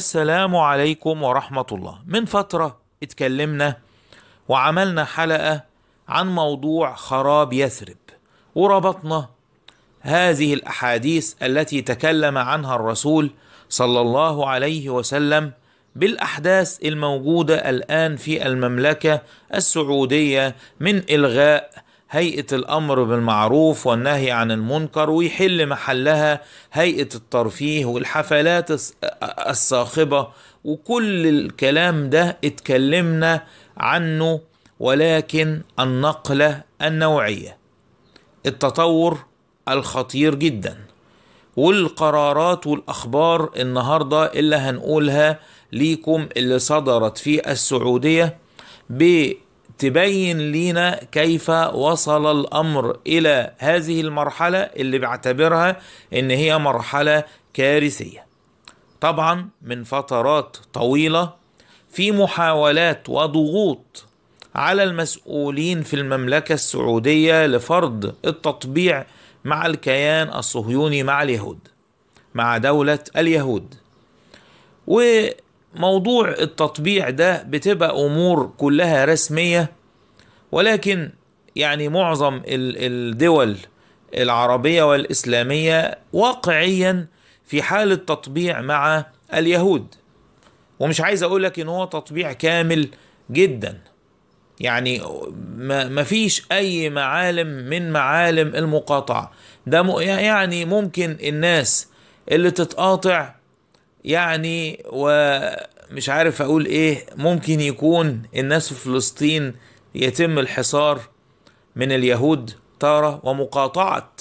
السلام عليكم ورحمة الله من فترة اتكلمنا وعملنا حلقة عن موضوع خراب يثرب وربطنا هذه الأحاديث التي تكلم عنها الرسول صلى الله عليه وسلم بالأحداث الموجودة الآن في المملكة السعودية من إلغاء هيئه الامر بالمعروف والنهي عن المنكر ويحل محلها هيئه الترفيه والحفلات الصاخبه وكل الكلام ده اتكلمنا عنه ولكن النقله النوعيه التطور الخطير جدا والقرارات والاخبار النهارده اللي هنقولها ليكم اللي صدرت في السعوديه ب تبين لينا كيف وصل الامر الى هذه المرحله اللي بعتبرها ان هي مرحله كارثيه طبعا من فترات طويله في محاولات وضغوط على المسؤولين في المملكه السعوديه لفرض التطبيع مع الكيان الصهيوني مع اليهود مع دوله اليهود و موضوع التطبيع ده بتبقى امور كلها رسميه ولكن يعني معظم الدول العربيه والاسلاميه واقعيا في حاله تطبيع مع اليهود ومش عايز أقولك ان هو تطبيع كامل جدا يعني ما فيش اي معالم من معالم المقاطعه ده يعني ممكن الناس اللي تتقاطع يعني ومش عارف اقول ايه ممكن يكون الناس في فلسطين يتم الحصار من اليهود تارة ومقاطعة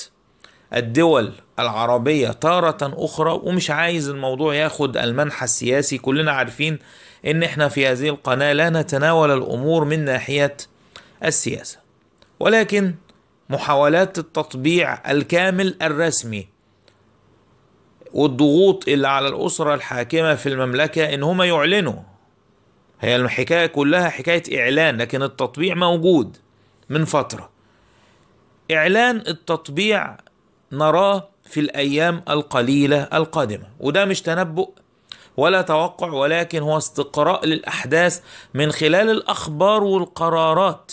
الدول العربية تارة أخرى ومش عايز الموضوع ياخد المنحى السياسي كلنا عارفين إن إحنا في هذه القناة لا نتناول الأمور من ناحية السياسة ولكن محاولات التطبيع الكامل الرسمي والضغوط اللي على الأسرة الحاكمة في المملكة إن هم يعلنوا هي الحكاية كلها حكاية إعلان لكن التطبيع موجود من فترة إعلان التطبيع نراه في الأيام القليلة القادمة وده مش تنبؤ ولا توقع ولكن هو استقراء للأحداث من خلال الأخبار والقرارات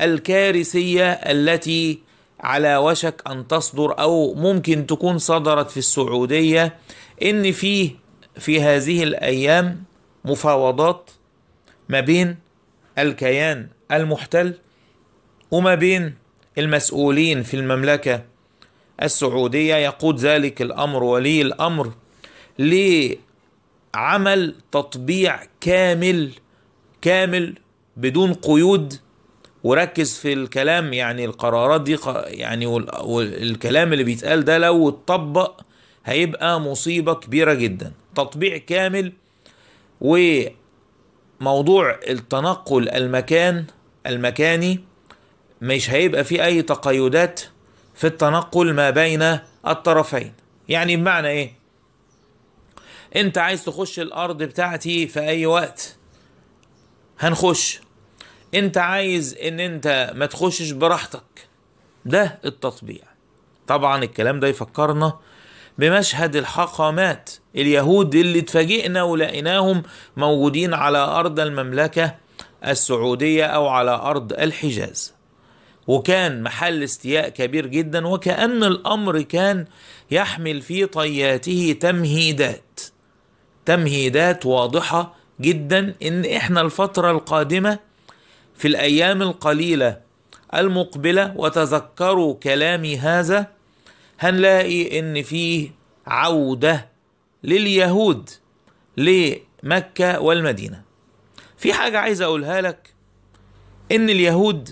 الكارثية التي على وشك ان تصدر او ممكن تكون صدرت في السعوديه ان في في هذه الايام مفاوضات ما بين الكيان المحتل وما بين المسؤولين في المملكه السعوديه يقود ذلك الامر ولي الامر لعمل تطبيع كامل كامل بدون قيود وركز في الكلام يعني القرارات دي يعني والكلام اللي بيتقال ده لو اتطبق هيبقى مصيبة كبيرة جدا تطبيع كامل وموضوع التنقل المكان المكاني مش هيبقى فيه أي تقيدات في التنقل ما بين الطرفين يعني بمعنى إيه أنت عايز تخش الأرض بتاعتي في أي وقت هنخش انت عايز ان انت ما تخشش براحتك ده التطبيع طبعا الكلام ده يفكرنا بمشهد الحقامات اليهود اللي اتفاجئنا ولقيناهم موجودين على ارض المملكه السعوديه او على ارض الحجاز وكان محل استياء كبير جدا وكأن الأمر كان يحمل في طياته تمهيدات تمهيدات واضحة جدا إن إحنا الفترة القادمة في الايام القليله المقبله وتذكروا كلامي هذا هنلاقي ان فيه عوده لليهود لمكه والمدينه في حاجه عايز اقولها لك ان اليهود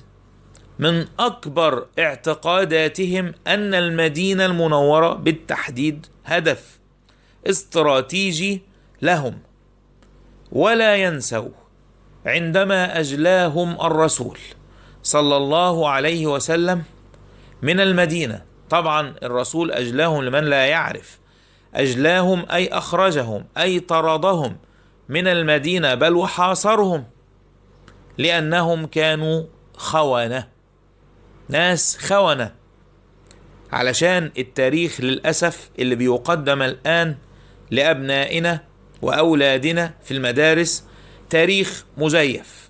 من اكبر اعتقاداتهم ان المدينه المنوره بالتحديد هدف استراتيجي لهم ولا ينسوا عندما اجلاهم الرسول صلى الله عليه وسلم من المدينه طبعا الرسول اجلاهم لمن لا يعرف اجلاهم اي اخرجهم اي طردهم من المدينه بل وحاصرهم لانهم كانوا خونه ناس خونه علشان التاريخ للاسف اللي بيقدم الان لابنائنا واولادنا في المدارس تاريخ مزيف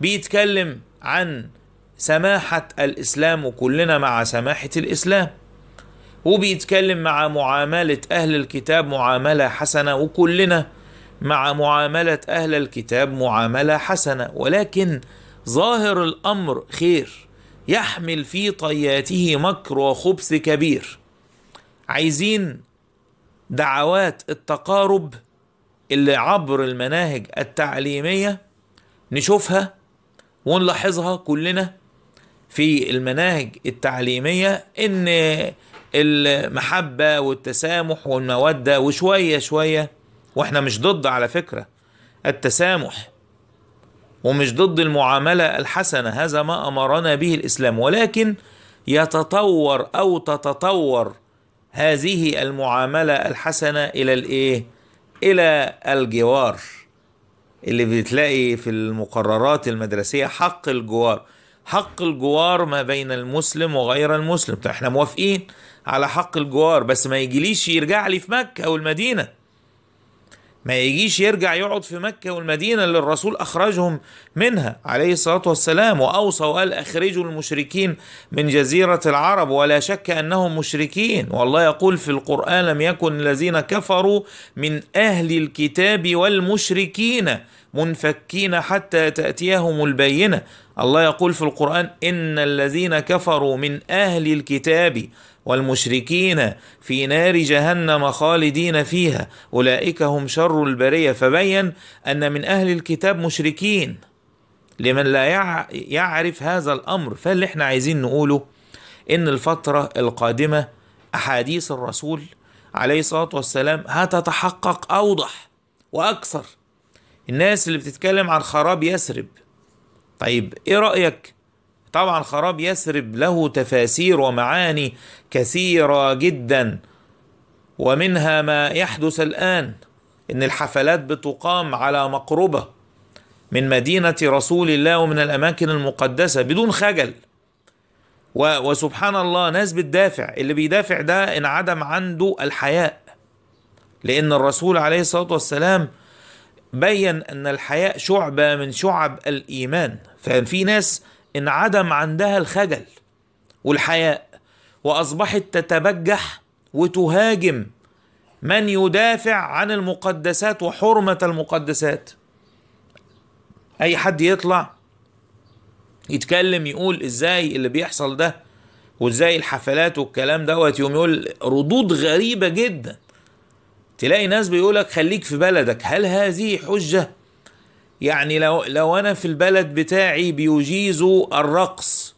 بيتكلم عن سماحة الإسلام وكلنا مع سماحة الإسلام وبيتكلم مع معاملة أهل الكتاب معاملة حسنة وكلنا مع معاملة أهل الكتاب معاملة حسنة ولكن ظاهر الأمر خير يحمل في طياته مكر وخبث كبير عايزين دعوات التقارب اللي عبر المناهج التعليمية نشوفها ونلاحظها كلنا في المناهج التعليمية إن المحبة والتسامح والمودة وشوية شوية وإحنا مش ضد على فكرة التسامح ومش ضد المعاملة الحسنة هذا ما أمرنا به الإسلام ولكن يتطور أو تتطور هذه المعاملة الحسنة إلى الإيه؟ الى الجوار اللي بتلاقي في المقررات المدرسيه حق الجوار حق الجوار ما بين المسلم وغير المسلم طيب احنا موافقين على حق الجوار بس ما يجيليش يرجع لي في مكه او المدينه ما يجيش يرجع يقعد في مكة والمدينة اللي الرسول أخرجهم منها عليه الصلاة والسلام وأوصى وقال أخرجوا المشركين من جزيرة العرب ولا شك أنهم مشركين والله يقول في القرآن لم يكن الذين كفروا من أهل الكتاب والمشركين منفكين حتى تأتيهم البينة الله يقول في القرآن إن الذين كفروا من أهل الكتاب والمشركين في نار جهنم خالدين فيها اولئك هم شر البريه فبين ان من اهل الكتاب مشركين لمن لا يعرف هذا الامر فاللي احنا عايزين نقوله ان الفتره القادمه احاديث الرسول عليه الصلاه والسلام هتتحقق اوضح واكثر الناس اللي بتتكلم عن خراب يثرب طيب ايه رايك طبعا خراب يثرب له تفاسير ومعاني كثيرة جدا ومنها ما يحدث الآن إن الحفلات بتقام على مقربة من مدينة رسول الله ومن الأماكن المقدسة بدون خجل وسبحان الله ناس بتدافع اللي بيدافع ده انعدم عنده الحياء لأن الرسول عليه الصلاة والسلام بين أن الحياء شعبة من شعب الإيمان ففي ناس انعدم عندها الخجل والحياء واصبحت تتبجح وتهاجم من يدافع عن المقدسات وحرمه المقدسات اي حد يطلع يتكلم يقول ازاي اللي بيحصل ده وازاي الحفلات والكلام دوت يوم يقول ردود غريبه جدا تلاقي ناس بيقولك خليك في بلدك هل هذه حجه يعني لو لو انا في البلد بتاعي بيجيزوا الرقص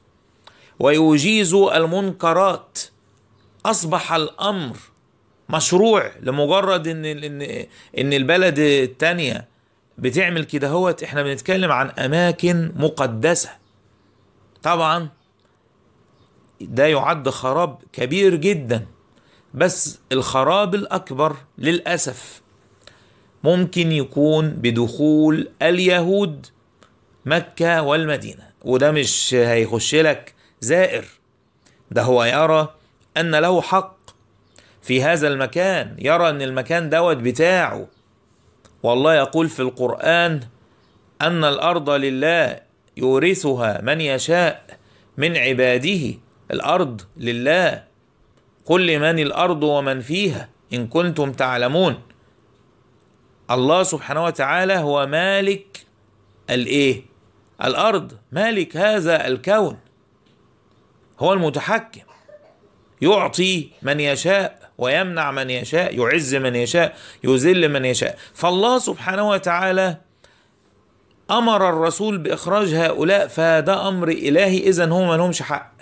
ويجيزوا المنكرات اصبح الامر مشروع لمجرد ان ان ان البلد الثانيه بتعمل كده هوت احنا بنتكلم عن اماكن مقدسه طبعا ده يعد خراب كبير جدا بس الخراب الاكبر للاسف ممكن يكون بدخول اليهود مكة والمدينة وده مش هيخش لك زائر ده هو يرى أن له حق في هذا المكان يرى أن المكان دوت بتاعه والله يقول في القرآن أن الأرض لله يورثها من يشاء من عباده الأرض لله قل لمن الأرض ومن فيها إن كنتم تعلمون الله سبحانه وتعالى هو مالك الايه الارض مالك هذا الكون هو المتحكم يعطي من يشاء ويمنع من يشاء يعز من يشاء يذل من يشاء فالله سبحانه وتعالى امر الرسول باخراج هؤلاء فده امر الهي اذا هم ما لهمش حق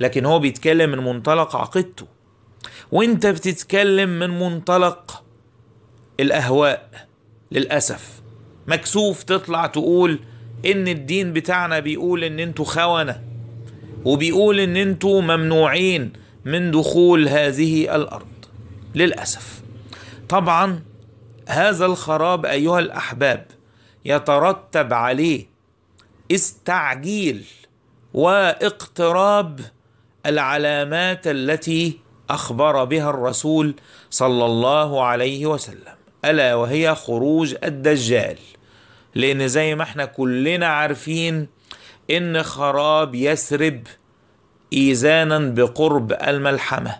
لكن هو بيتكلم من منطلق عقيدته وانت بتتكلم من منطلق الاهواء للاسف مكسوف تطلع تقول ان الدين بتاعنا بيقول ان انتوا خونه وبيقول ان انتوا ممنوعين من دخول هذه الارض للاسف طبعا هذا الخراب ايها الاحباب يترتب عليه استعجيل واقتراب العلامات التي اخبر بها الرسول صلى الله عليه وسلم ألا وهي خروج الدجال لأن زي ما احنا كلنا عارفين إن خراب يسرب إيزانا بقرب الملحمة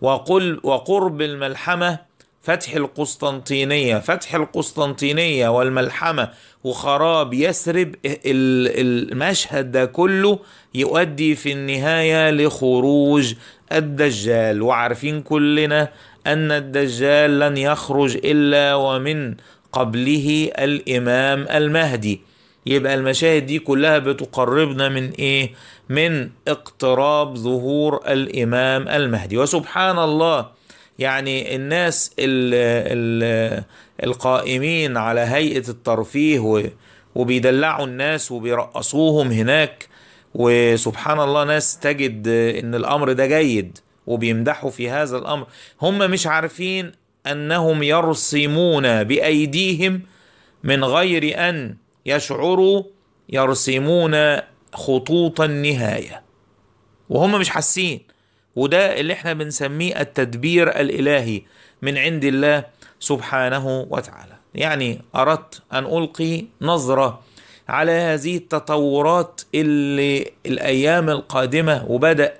وقل وقرب الملحمة فتح القسطنطينية فتح القسطنطينية والملحمة وخراب يسرب المشهد ده كله يؤدي في النهاية لخروج الدجال وعارفين كلنا ان الدجال لن يخرج الا ومن قبله الامام المهدي يبقى المشاهد دي كلها بتقربنا من ايه من اقتراب ظهور الامام المهدي وسبحان الله يعني الناس الـ الـ القائمين على هيئه الترفيه وبيدلعوا الناس وبيرقصوهم هناك وسبحان الله ناس تجد ان الامر ده جيد وبيمدحوا في هذا الامر هم مش عارفين انهم يرسمون بايديهم من غير ان يشعروا يرسمون خطوط النهايه وهم مش حاسين وده اللي احنا بنسميه التدبير الالهي من عند الله سبحانه وتعالى يعني اردت ان القي نظره على هذه التطورات اللي الايام القادمه وبدا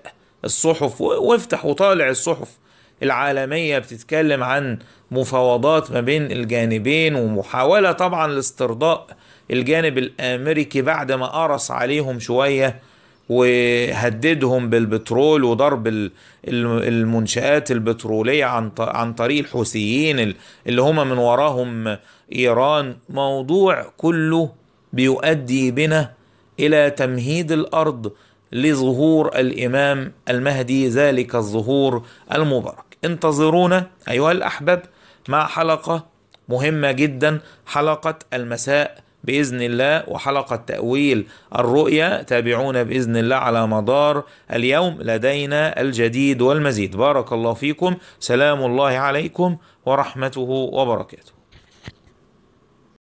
الصحف وافتح وطالع الصحف العالمية بتتكلم عن مفاوضات ما بين الجانبين ومحاولة طبعا لاسترضاء الجانب الأمريكي بعد ما قرص عليهم شوية وهددهم بالبترول وضرب المنشآت البترولية عن طريق الحوثيين اللي هم من وراهم إيران موضوع كله بيؤدي بنا إلى تمهيد الأرض لظهور الامام المهدي ذلك الظهور المبارك انتظرونا ايها الاحباب مع حلقه مهمه جدا حلقه المساء باذن الله وحلقه تاويل الرؤيا تابعونا باذن الله على مدار اليوم لدينا الجديد والمزيد بارك الله فيكم سلام الله عليكم ورحمته وبركاته